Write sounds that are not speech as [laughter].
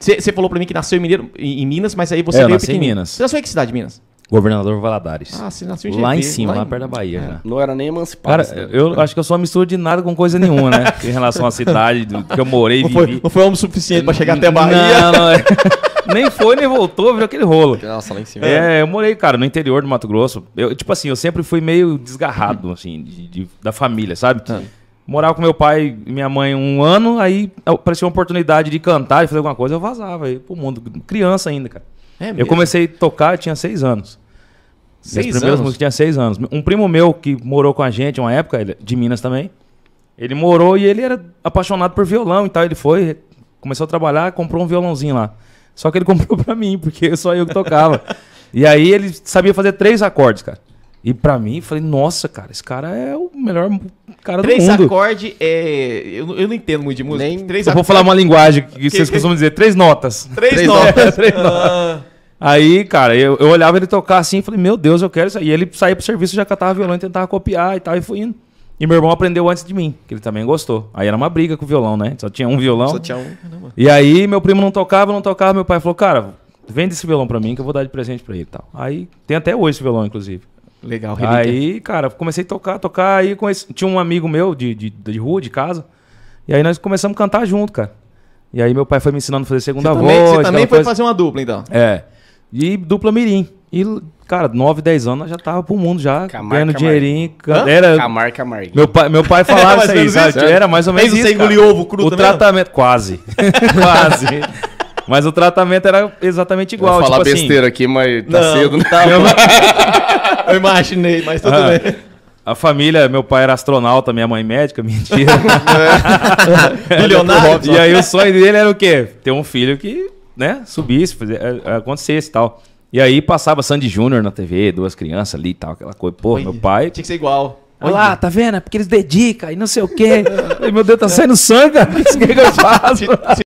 Você falou para mim que nasceu em, Mineiro, em, Minas, mas aí você é, veio nasci em Minas. Você nasceu em que cidade, Minas? Governador Valadares. Ah, você nasceu em GV, Lá em cima, lá, em... lá perto da Bahia. É. Não era nem emancipado. Cara, assim. eu acho que eu sou uma mistura de nada com coisa nenhuma, né? [laughs] em relação à cidade do, que eu morei, e vivi. Foi, não foi homem suficiente para chegar até a Bahia. Não, não. É. [laughs] nem foi, nem voltou, viu aquele rolo. Nossa, lá em cima. É, eu morei, cara, no interior do Mato Grosso. Eu, tipo assim, eu sempre fui meio desgarrado, assim, de, de, da família, sabe? Ah morava com meu pai e minha mãe um ano, aí apareceu uma oportunidade de cantar, e fazer alguma coisa, eu vazava aí pro mundo. Criança ainda, cara. É eu comecei a tocar, eu tinha seis anos. Seis primeiras anos? músicas tinha seis anos. Um primo meu que morou com a gente uma época, ele, é de Minas também, ele morou e ele era apaixonado por violão e tal. Ele foi, começou a trabalhar, comprou um violãozinho lá. Só que ele [laughs] comprou pra mim, porque só eu que tocava. e aí ele sabia fazer três acordes, cara. E pra mim, falei, nossa, cara, esse cara é o melhor cara três do mundo. Três acordes é. Eu, eu não entendo muito de música. Nem... Três eu vou falar uma linguagem que, que vocês que... costumam dizer, três notas. [laughs] Três, três notas. três notas. Aí, cara, eu, eu olhava ele tocar assim e falei, meu Deus, eu quero isso. E ele saía pro serviço, já catava violão e tentava copiar e tal, e fui indo. E meu irmão aprendeu antes de mim, que ele também gostou. Aí era uma briga com o violão, né? Só tinha um violão. Só tinha um. E aí meu primo não tocava, não tocava. Meu pai falou, cara, vende esse violão pra mim que eu vou dar de presente pra ele e tal. Aí tem até hoje esse violão, inclusive. Legal, relíquia. Aí, cara, comecei a tocar, tocar. Aí conheci, tinha um amigo meu de, de, de rua, de casa. E aí nós começamos a cantar junto, cara. E aí meu pai foi me ensinando a fazer segunda você voz. Também, você também foi fazer uma dupla, então? É. E dupla mirim. E, cara, 9, 10 anos já tava pro mundo já, Camar, ganhando Camar. dinheirinho. Hã? Era... Camar, Meu pai, meu pai falava [laughs] isso aí, sabe? Era mais ou menos Mesmo isso, você engoliu ovo cru O tratamento... Quase. [laughs] Quase. Mas o tratamento era exatamente igual. Vou falar tipo assim, besteira assim, aqui, mas tá não, cedo, né? Tá, [laughs] eu imaginei, mas tudo ah, bem. A família, meu pai era astronauta, minha mãe médica, [laughs] mentira. Milionário. É. E aí o sonho dele era o quê? Ter um filho que, né, subisse, é, é, acontecesse e tal. E aí passava Sandy Júnior na TV, duas crianças ali e tal, aquela coisa. Pô, Oi, meu pai. Tinha que ser igual. Olha lá, tá vendo? É porque eles dedicam e não sei o quê. meu Deus, tá saindo sangue, cara. [laughs] O que, que eu faço?